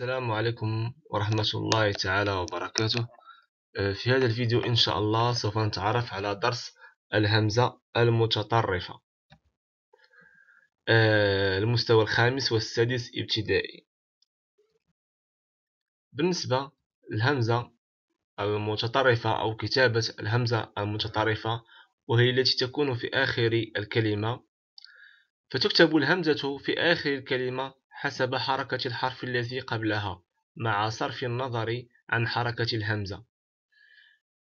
السلام عليكم ورحمة الله تعالى وبركاته آه، في هذا الفيديو إن شاء الله سوف نتعرف على درس الهمزة المتطرفة آه، المستوى الخامس والسادس ابتدائي بالنسبة للهمزة المتطرفة أو كتابة الهمزة المتطرفة وهي التي تكون في آخر الكلمة فتكتب الهمزة في آخر الكلمة حسب حركة الحرف الذي قبلها مع صرف النظر عن حركة الهمزة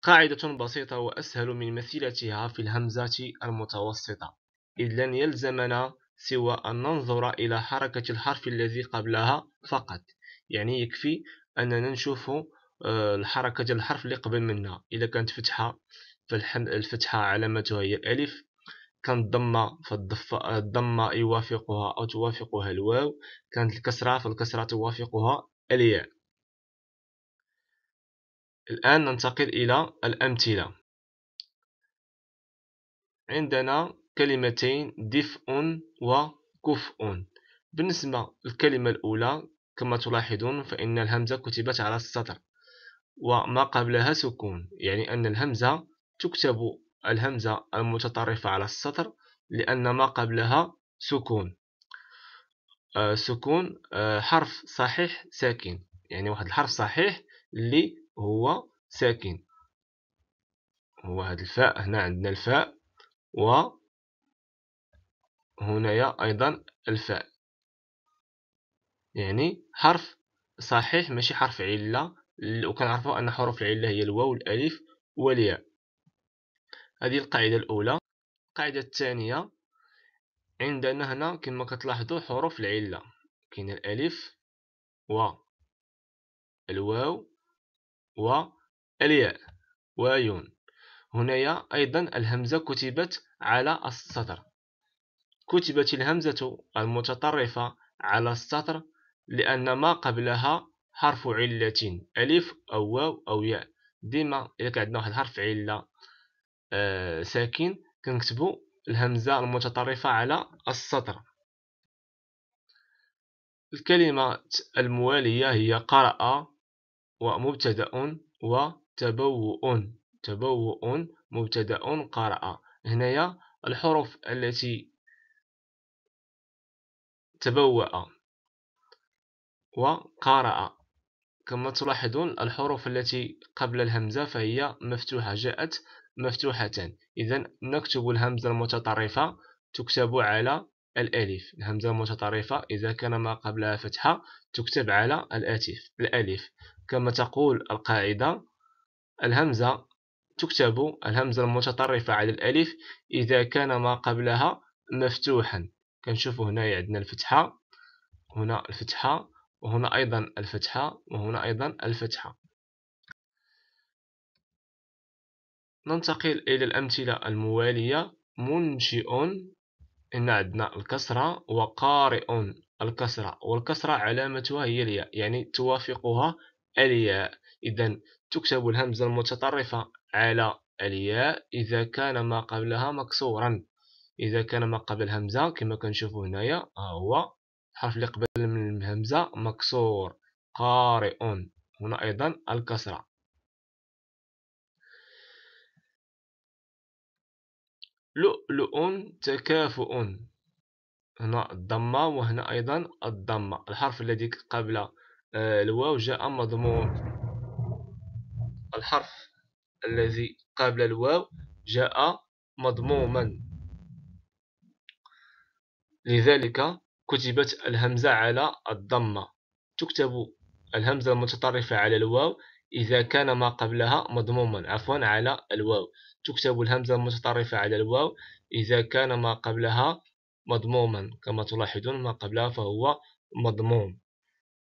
قاعدة بسيطة وأسهل من مثيلتها في الهمزة المتوسطة إذ لن يلزمنا سوى أن ننظر إلى حركة الحرف الذي قبلها فقط يعني يكفي أننا نشوف الحركة آه، الحرف اللي قبل منها إذا كانت فتحة فالفتحة علامتها هي الألف كنضم الضمة يوافقها أو توافقها الواو كانت الكسرة فالكسرة توافقها الياء الآن ننتقل إلى الأمثلة عندنا كلمتين دفء وكفء بالنسبة للكلمة الأولى كما تلاحظون فإن الهمزة كتبت على السطر وما قبلها سكون يعني أن الهمزة تكتب الهمزة المتطرفة على السطر لأن ما قبلها سكون آه، سكون آه، حرف صحيح ساكن يعني واحد الحرف صحيح اللي هو ساكن هو هذا الفاء هنا عندنا الفاء و هنايا أيضا الفاء يعني حرف صحيح ماشي حرف علة وكنعرفوا أن حروف العلة هي الواو والألف والياء هذه القاعدة الأولى القاعدة الثانية عندنا هنا كما كتلاحظوا حروف العلة كاين الألف و الواو و الياء ويون هنايا أيضا الهمزة كتبت على السطر كتبت الهمزة المتطرفة على السطر لأن ما قبلها حرف علة ألف أو واو أو ياء ديما إذا كان عندنا واحد حرف علة آه، ساكن كنكتبو الهمزة المتطرفة على السطر الكلمة الموالية هي قرأ ومبتدأ وتبوء تبوء مبتدأ قرأ هنايا الحروف التي تبوأ وقرأ كما تلاحظون الحروف التي قبل الهمزة فهي مفتوحة جاءت مفتوحة إذا نكتب الهمزة المتطرفة تكتب على الألف الهمزة المتطرفة إذا كان ما قبلها فتحة تكتب على الأتف الألف كما تقول القاعدة الهمزة تكتب الهمزة المتطرفة على الألف إذا كان ما قبلها مفتوحا كنشوفوا هنا عندنا الفتحة هنا الفتحة وهنا أيضا الفتحة وهنا أيضا الفتحة ننتقل إلى الأمثلة الموالية منشئ إن عندنا الكسرة وقارئ الكسرة والكسرة علامتها هي الياء يعني توافقها الياء إذا تكتب الهمزة المتطرفة على الياء إذا كان ما قبلها مكسورا إذا كان ما قبل همزة كما كنشوفو هنايا ها هو الحرف اللي قبل من الهمزة مكسور قارئ هنا أيضا الكسرة لؤلؤ تكافؤ هنا الضمة وهنا أيضا الضمة الحرف الذي قبل آه، الواو جاء مضمون الحرف الذي قبل الواو جاء مضموما لذلك كتبت الهمزة على الضمة تكتب الهمزة المتطرفة على الواو إذا كان ما قبلها مضموما عفوا على الواو تكتب الهمزة المتطرفة على الواو إذا كان ما قبلها مضموما كما تلاحظون ما قبلها فهو مضموم